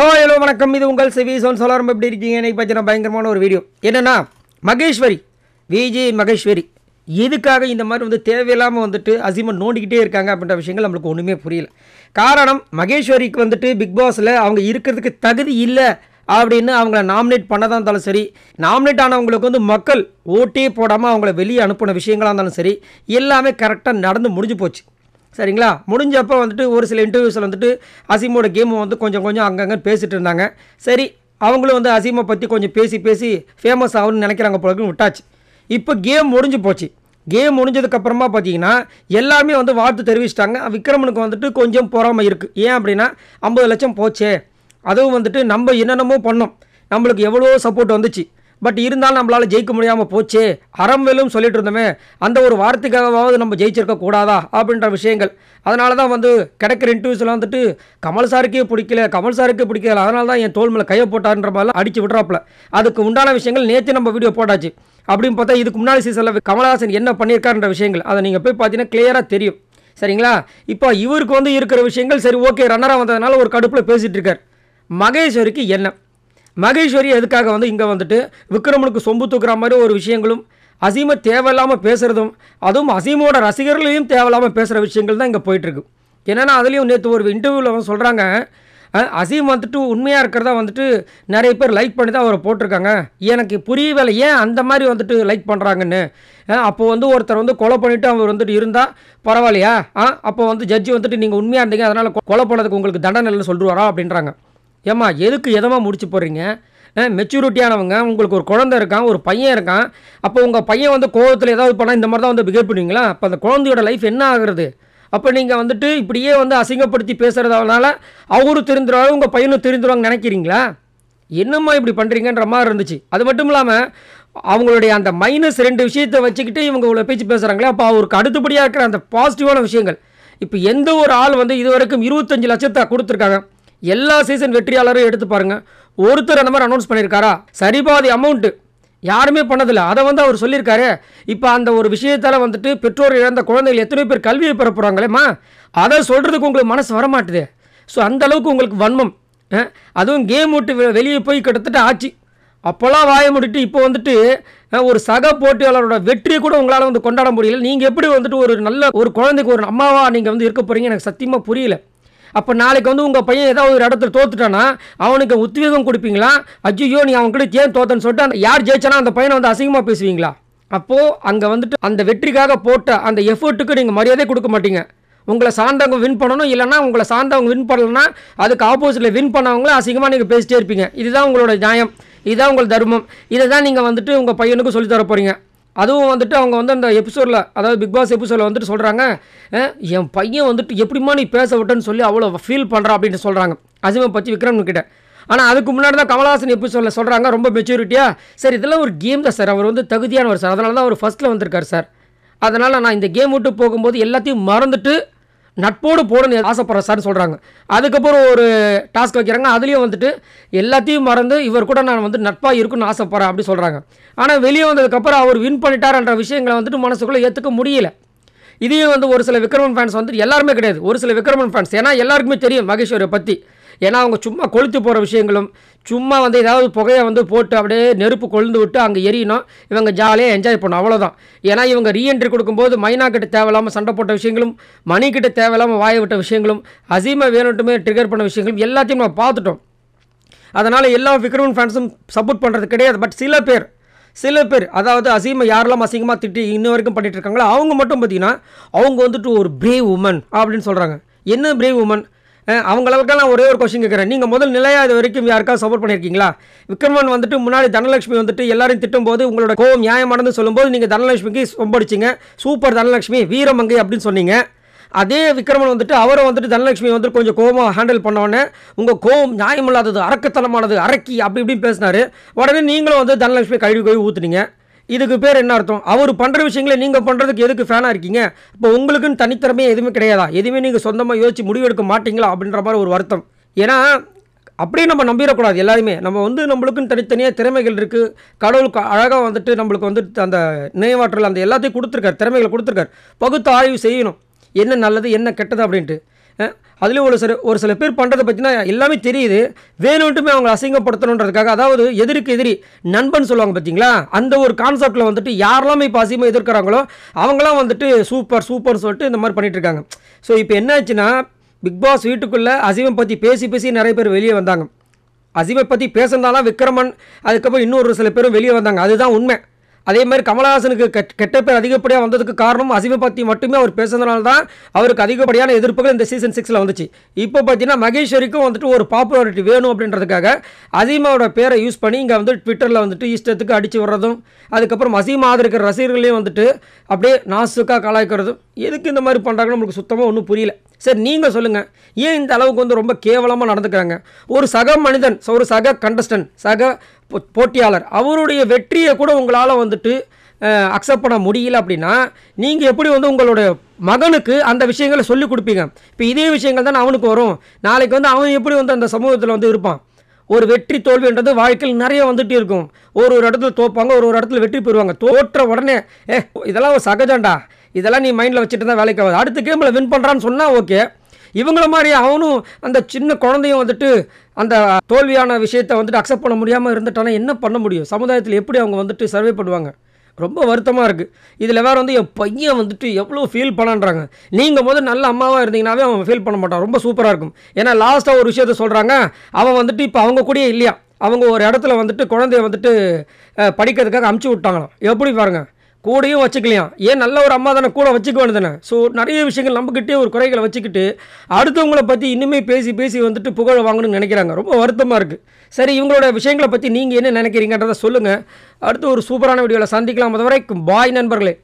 ஹோ ஹலோ வணக்கம் இது உங்கள் சிவி சோன் சொல்லாரம் எப்படி இருக்கீங்க எனக்கு பார்த்தீங்கன்னா பயங்கரமான ஒரு வீடியோ என்னென்னா மகேஸ்வரி விஜி மகேஸ்வரி எதுக்காக இந்த மாதிரி வந்து தேவையில்லாமல் வந்துட்டு அசிமன் நோண்டிக்கிட்டே இருக்காங்க அப்படின்ற விஷயங்கள் நம்மளுக்கு ஒன்றுமே புரியல காரணம் மகேஸ்வரிக்கு வந்துட்டு பிக் பாஸில் அவங்க இருக்கிறதுக்கு தகுதி இல்லை அப்படின்னு அவங்கள நாமினேட் பண்ணதாக இருந்தாலும் சரி நாமினேட் ஆனவங்களுக்கு வந்து மக்கள் ஓட்டே போடாமல் அவங்கள வெளியே அனுப்பின விஷயங்களாக இருந்தாலும் சரி எல்லாமே கரெக்டாக நடந்து முடிஞ்சு போச்சு சரிங்களா முடிஞ்சப்போ வந்துட்டு ஒரு சில இன்டர்வியூஸில் வந்துட்டு அசீமோட கேமு வந்து கொஞ்சம் கொஞ்சம் அங்கங்கே பேசிகிட்டு இருந்தாங்க சரி அவங்களும் வந்து அசீமை பற்றி கொஞ்சம் பேசி பேசி ஃபேமஸ் ஆகுன்னு நினைக்கிறாங்க போலக்கு விட்டாச்சு இப்போ கேம் முடிஞ்சு போச்சு கேம் முடிஞ்சதுக்கப்புறமா பார்த்தீங்கன்னா எல்லாமே வந்து வாழ்த்து தெரிவிச்சிட்டாங்க விக்ரமனுக்கு வந்துட்டு கொஞ்சம் பொறாமல் இருக்குது ஏன் அப்படின்னா ஐம்பது லட்சம் போச்சே அதுவும் வந்துட்டு நம்ம என்னென்னமோ பண்ணோம் நம்மளுக்கு எவ்வளோ சப்போர்ட் வந்துச்சு பட் இருந்தாலும் நம்மளால் ஜெயிக்க முடியாமல் போச்சு அறம் வெல்லும் சொல்லிட்டு இருந்தோமே அந்த ஒரு வார்த்தைக்காகவாவது நம்ம ஜெயிச்சிருக்க கூடாதா அப்படின்ற விஷயங்கள் அதனால தான் வந்து கிடைக்கிற இன்டர்வியூஸ்லாம் வந்துட்டு கமல் சாருக்கே பிடிக்கல கமல் சாருக்கே பிடிக்கல அதனால தான் என் தோல் மேலே கையை போட்டார்ன்ற மாதிரிலாம் அடிச்சு விட்றாப்புல அதுக்கு உண்டான விஷயங்கள் நேற்று நம்ம வீடியோ போட்டாச்சு அப்படின்னு பார்த்தா இதுக்கு முன்னாடி சீசனில் கமல்ஹாசன் என்ன பண்ணியிருக்காருன்ற விஷயங்கள் அதை நீங்கள் போய் பார்த்தீங்கன்னா கிளியராக தெரியும் சரிங்களா இப்போ இவருக்கு வந்து இருக்கிற விஷயங்கள் சரி ஓகே ரன்னராக வந்ததுனால ஒரு கடுப்பில் பேசிகிட்டு இருக்கார் மகேஸ்வருக்கு என்ன மகேஸ்வரி எதுக்காக வந்து இங்கே வந்துட்டு விக்ரமனுக்கு சொம்பு தூக்குற மாதிரி ஒரு விஷயங்களும் அசீமை தேவையில்லாமல் பேசுகிறதும் அதுவும் அசீமோட ரசிகர்களையும் தேவையில்லாமல் பேசுகிற விஷயங்கள் தான் இங்கே போயிட்டுருக்கு என்னென்னா அதுலேயும் நேற்று ஒரு இன்டர்வியூவில் வந்து சொல்கிறாங்க அசீம் வந்துட்டு உண்மையாக இருக்கிறதா வந்துட்டு நிறைய பேர் லைக் பண்ணி தான் அவரை போட்டிருக்காங்க எனக்கு வேலை ஏன் அந்த மாதிரி வந்துட்டு லைக் பண்ணுறாங்கன்னு அப்போது வந்து ஒருத்தர் வந்து கொலை பண்ணிவிட்டு அவர் வந்துட்டு இருந்தால் பரவாயில்லையா ஆ அப்போ வந்து ஜட்ஜி வந்துட்டு நீங்கள் உண்மையாக இருந்தீங்க அதனால் கொலை பண்ணதுக்கு உங்களுக்கு தண்டனை இல்லைன்னு சொல்லிடுவாரா அப்படின்றாங்க ஏம்மா எதுக்கு எதமாக முடிச்சு போடுறீங்க மெச்சூரிட்டியானவங்க உங்களுக்கு ஒரு குழந்தை இருக்கான் ஒரு பையன் இருக்கான் அப்போ உங்கள் பையன் வந்து கோவத்தில் ஏதாவது பண்ணால் இந்த மாதிரி தான் வந்து பிகேவ் பண்ணுவீங்களா அப்போ அந்த குழந்தையோட லைஃப் என்ன ஆகுறது அப்போ நீங்கள் வந்துட்டு இப்படியே வந்து அசிங்கப்படுத்தி பேசுகிறதுனால அவரும் தெரிந்துருவாங்க உங்கள் பையனும் தெரிந்துருவாங்க நினைக்கிறீங்களா என்னம்மா இப்படி பண்ணுறீங்கன்ற மாதிரி இருந்துச்சு அது மட்டும் இல்லாமல் அவங்களுடைய அந்த மைனஸ் ரெண்டு விஷயத்தை வச்சுக்கிட்டு இவங்க இவ்வளோ பேச்சு பேசுகிறாங்களே அப்போ அவருக்கு அடுத்தபடியாக இருக்கிற அந்த பாசிட்டிவான விஷயங்கள் இப்போ எந்த ஒரு ஆள் வந்து இது வரைக்கும் இருபத்தஞ்சி லட்சத்தை கொடுத்துருக்காங்க எல்லா சீசன் வெற்றியாளரும் எடுத்து பாருங்கள் ஒருத்தர் அந்த மாதிரி அனௌன்ஸ் பண்ணியிருக்காரா சரிபாதி அமௌண்ட்டு யாருமே பண்ணதில்லை அதை வந்து அவர் சொல்லியிருக்காரு இப்போ அந்த ஒரு விஷயத்தால் வந்துட்டு பெற்றோர் இழந்த குழந்தைகள் எத்தனை பேர் கல்வியை பெற போகிறாங்களேம்மா அதை சொல்கிறதுக்கு உங்களுக்கு மனசு வரமாட்டுது ஸோ அந்தளவுக்கு உங்களுக்கு வன்மம் அதுவும் கேம் விட்டு வெளியே போய் கிட்டத்தட்ட ஆச்சு அப்போல்லாம் வாய முடிட்டு இப்போ வந்துட்டு ஒரு சக போட்டியாளரோட வெற்றியை கூட உங்களால் வந்து கொண்டாட முடியல நீங்கள் எப்படி வந்துட்டு ஒரு நல்ல ஒரு குழந்தைக்கு ஒரு அம்மாவாக நீங்கள் வந்து இருக்க போகிறீங்க எனக்கு சத்தியமாக புரியல அப்போ நாளைக்கு வந்து உங்கள் பையன் ஏதாவது ஒரு இடத்துல தோத்துட்டானா அவனுக்கு உத்வேகம் கொடுப்பீங்களா அஜ்ஜியோ நீ அவன் கூட ஏன் தோத்தன்னு சொல்லிட்டு யார் ஜெயிச்சானா அந்த பையனை வந்து அசிங்கமாக பேசுவீங்களா அப்போது அங்கே வந்துட்டு அந்த வெற்றிக்காக போட்ட அந்த எஃபர்ட்டுக்கு நீங்கள் மரியாதை கொடுக்க மாட்டீங்க உங்களை சார்ந்தவங்க வின் பண்ணணும் இல்லைனா உங்களை சார்ந்தவங்க வின் பண்ணலன்னா அதுக்கு ஆப்போசிட்டில் வின் பண்ணவங்களும் அசிங்கமாக நீங்கள் பேசிட்டே இருப்பீங்க இதுதான் உங்களோட நியாயம் இதுதான் உங்கள் தர்மம் இதை தான் நீங்கள் வந்துட்டு உங்கள் பையனுக்கும் சொல்லித்தர போகிறீங்க அதுவும் வந்துட்டு அவங்க வந்து அந்த எபிசோடில் அதாவது பிக் பாஸ் எபிசோடில் வந்துட்டு சொல்கிறாங்க என் பையன் வந்துட்டு எப்படிமா நீ பேச விட்டேன்னு சொல்லி அவ்வளோ ஃபீல் பண்ணுறா அப்படின்னு சொல்கிறாங்க அசிமை பற்றி விக்ரம் கிட்ட ஆனால் அதுக்கு முன்னாடி தான் கமலஹாசன் எபிசோடில் சொல்கிறாங்க ரொம்ப மெச்சூரிட்டியாக சார் இதெல்லாம் ஒரு கேம் தான் சார் அவர் வந்து தகுதியானவர் சார் அதனால தான் அவர் ஃபஸ்ட்டில் வந்திருக்கார் சார் அதனால் நான் இந்த கேம் விட்டு போகும்போது எல்லாத்தையும் மறந்துட்டு நட்போடு போடணும் ஆசைப்படுற சார்னு சொல்கிறாங்க அதுக்கப்புறம் ஒரு டாஸ்க் வைக்கிறாங்க அதுலேயும் வந்துட்டு எல்லாத்தையும் மறந்து இவர் கூட நான் வந்து நட்பாக இருக்குன்னு ஆசைப்பட்றேன் அப்படி சொல்கிறாங்க ஆனால் வெளியே வந்ததுக்கப்புறம் அவர் வின் பண்ணிட்டார்ன்ற விஷயங்களை வந்துட்டு மனசுக்குள்ளே ஏற்றுக்க முடியல இதையும் வந்து ஒரு சில விக்ரமன் ஃபேன்ஸ் வந்துட்டு எல்லாருமே கிடையாது ஒரு சில விக்ரமன் ஃபேன்ஸ் ஏன்னா எல்லாருக்குமே தெரியும் மகேஸ்வரை பற்றி ஏன்னா அவங்க சும்மா கொளுத்து போகிற விஷயங்களும் சும்மா வந்து ஏதாவது புகையை வந்து போட்டு அப்படியே நெருப்பு கொழுந்து விட்டு அங்கே எரியணும் இவங்க ஜாலியாக என்ஜாய் பண்ணணும் அவ்வளோதான் ஏன்னா இவங்க ரீஎன்ட்ரி கொடுக்கும்போது மைனா கிட்ட தேவையில்லாமல் சண்டை போட்ட விஷயங்களும் மணி கிட்ட தேவையில்லாமல் வாய விட்ட விஷயங்களும் அசீமா வேணுட்டுமே ட்ரிகர் பண்ண விஷயங்களும் எல்லாத்தையும் நம்ம பார்த்துட்டோம் அதனால் எல்லா விக்ரமன் ஃபேன்ஸும் சப்போர்ட் பண்ணுறது கிடையாது பட் சில பேர் சில பேர் அதாவது அசீமை யாரெல்லாம் அசிங்கமாக திட்டி இன்ன வரைக்கும் பண்ணிகிட்டு இருக்காங்களோ அவங்க மட்டும் பார்த்தீங்கன்னா அவங்க வந்துட்டு ஒரு பிரேவ் உமன் அப்படின்னு சொல்கிறாங்க என்ன பிரேவ் உமன் அவங்களுக்கெல்லாம் ஒரே ஒரு கொஸ்டின் கேட்குறேன் நீங்கள் முதல் நிலையாக இது வரைக்கும் யாருக்காவது சப்போர்ட் பண்ணியிருக்கீங்களா விக்ரமன் வந்துட்டு முன்னாடி தனலட்சுமி வந்துட்டு எல்லாரையும் திட்டும் போது உங்களோட கோவம் நியாயமானது சொல்லும்போது நீங்கள் தனலட்சுமிக்கு சொம்படிச்சிங்க சூப்பர் தனலட்சுமி வீரமங்கை அப்படின்னு சொன்னீங்க அதே விக்ரமன் வந்துட்டு அவரை வந்துட்டு தனலட்சுமி வந்துட்டு கொஞ்சம் கோபமாக ஹேண்டில் பண்ணோன்னே உங்கள் கோவம் நியாயமில்லாதது அரக்கத்தனமானது அரக்கி அப்படி இப்படின்னு பேசினார் உடனே நீங்களும் வந்து தனலட்சுமி கழுவி கழுவி ஊற்றுனீங்க இதுக்கு பேர் என்ன அர்த்தம் அவர் பண்ணுற விஷயங்களை நீங்கள் பண்ணுறதுக்கு எதுக்கு ஃபேனாக இருக்கீங்க இப்போ உங்களுக்குன்னு தனித்திறமையே எதுவுமே கிடையாதா எதுவுமே நீங்கள் சொந்தமாக யோசிச்சு முடிவெடுக்க மாட்டீங்களா அப்படின்ற மாதிரி ஒரு வருத்தம் ஏன்னா அப்படியே நம்ம நம்பிடக்கூடாது எல்லாருமே நம்ம வந்து நம்மளுக்குன்னு தனித்தனியாக திறமைகள் இருக்குது கடவுளுக்கு அழகாக வந்துட்டு நம்மளுக்கு வந்துட்டு அந்த நினைவாற்றல் அந்த எல்லாத்தையும் கொடுத்துருக்காரு திறமைகளை கொடுத்துருக்காரு பகுத்து ஆய்வு செய்யணும் என்ன நல்லது என்ன கெட்டது அப்படின்ட்டு அதுலேயும் ஒரு சில ஒரு சில பேர் பண்ணுறதை பற்றினா எல்லாமே தெரியுது வேணும்ட்டுமே அவங்களை அசிங்கப்படுத்தணுன்றதுக்காக அதாவது எதிர்க்கு எதிரி நண்பன் சொல்லுவாங்க பார்த்தீங்களா அந்த ஒரு கான்செப்டில் வந்துட்டு யாரெல்லாம் இப்போ அசிங்கமாக எதிர்க்கிறாங்களோ அவங்களாம் வந்துட்டு சூப்பர் சூப்பர்னு சொல்லிட்டு இந்த மாதிரி பண்ணிகிட்ருக்காங்க ஸோ இப்போ என்ன ஆச்சுன்னா பிக்பாஸ் வீட்டுக்குள்ளே அசிங்கம் பற்றி பேசி பேசி நிறைய பேர் வெளியே வந்தாங்க அசிமை பற்றி பேசுனதாலாம் விக்ரமன் அதுக்கப்புறம் இன்னொரு சில பேரும் வெளியே வந்தாங்க அதுதான் உண்மை அதே மாதிரி கமலஹாசனுக்கு கெட்ட பேர் அதிகப்படியாக வந்ததுக்கு காரணம் அசிம பற்றி மட்டுமே அவர் பேசுனதுனால தான் அவருக்கு அதிகப்படியான எதிர்ப்புகள் இந்த சீசன் சிக்ஸில் வந்துச்சு இப்போ பார்த்தீங்கன்னா மகேஸ்வரிக்கும் வந்துட்டு ஒரு பாப்புலாரிட்டி வேணும் அப்படின்றதுக்காக அசீமாவோட பேரை யூஸ் பண்ணி இங்கே வந்து ட்விட்டரில் வந்துட்டு இஷ்டத்துக்கு அடித்து விடுறதும் அதுக்கப்புறம் அசீமா இருக்கிற ரசிகர்களையும் வந்துட்டு அப்படியே நாசுக்காக கலாய்க்கிறதும் எதுக்கு இந்த மாதிரி பண்ணுறாங்கன்னு நம்மளுக்கு சுத்தமாக ஒன்றும் புரியல சரி நீங்கள் சொல்லுங்கள் ஏன் இந்த அளவுக்கு வந்து ரொம்ப கேவலமாக நடந்துக்கிறாங்க ஒரு சக மனிதன் ஒரு சக கண்டஸ்டன் சக போட்டியாளர் அவருடைய வெற்றியை கூட உங்களால் வந்துட்டு அக்செப்ட் பண்ண முடியல அப்படின்னா நீங்கள் எப்படி வந்து உங்களோட மகனுக்கு அந்த விஷயங்களை சொல்லிக் கொடுப்பீங்க இப்போ இதே விஷயங்கள் தான் அவனுக்கு வரும் நாளைக்கு வந்து அவன் எப்படி வந்து அந்த சமூகத்தில் வந்து இருப்பான் ஒரு வெற்றி தோல்வின்றது வாழ்க்கையில் நிறைய வந்துட்டு இருக்கும் ஒரு ஒரு இடத்துல தோப்பாங்க ஒரு ஒரு இடத்துல வெற்றி பெறுவாங்க தோற்ற உடனே ஏ இதெல்லாம் சகஜம்டா இதெல்லாம் நீ மைண்டில் வச்சுட்டு தான் வேலைக்கு ஆகாது அடுத்த கேமில் வின் பண்ணுறான்னு சொன்னால் ஓகே இவங்கள மாதிரி அவனும் அந்த சின்ன குழந்தையும் வந்துட்டு அந்த தோல்வியான விஷயத்தை வந்துட்டு அக்செப்ட் பண்ண முடியாமல் இருந்துட்டானா என்ன பண்ண முடியும் சமுதாயத்தில் எப்படி அவங்க வந்துட்டு சர்வே பண்ணுவாங்க ரொம்ப வருத்தமாக இருக்குது இதில் வேறு வந்து என் பையன் வந்துட்டு எவ்வளோ ஃபீல் பண்ணான்றாங்க நீங்கள் முதல் நல்ல அம்மாவாக இருந்தீங்கன்னாவே அவன் ஃபீல் பண்ண மாட்டான் ரொம்ப சூப்பராக இருக்கும் ஏன்னா லாஸ்ட்டாக ஒரு விஷயத்த சொல்கிறாங்க அவன் வந்துட்டு இப்போ அவங்க கூடயே இல்லையா அவங்க ஒரு இடத்துல வந்துட்டு குழந்தைய வந்துட்டு படிக்கிறதுக்காக அமுச்சு விட்டாங்களாம் எப்படி பாருங்கள் கூடையும் வச்சுக்கலையாம் ஏன் நல்ல ஒரு அம்மா தானே கூட வச்சுக்க வேண்டியதானே ஸோ நிறைய விஷயங்கள் நம்மக்கிட்டே ஒரு குறைகளை வச்சுக்கிட்டு அடுத்தவங்களை பற்றி இன்னுமே பேசி பேசி வந்துட்டு புகழ் வாங்கணும்னு நினைக்கிறாங்க ரொம்ப வருத்தமாக இருக்குது சரி இவங்களோட விஷயங்களை பற்றி நீங்கள் என்ன நினைக்கிறீங்கன்றதை சொல்லுங்கள் அடுத்து ஒரு சூப்பரான வீடியோவில் சந்திக்கலாம் அது வரைக்கும் பாய் நண்பர்களே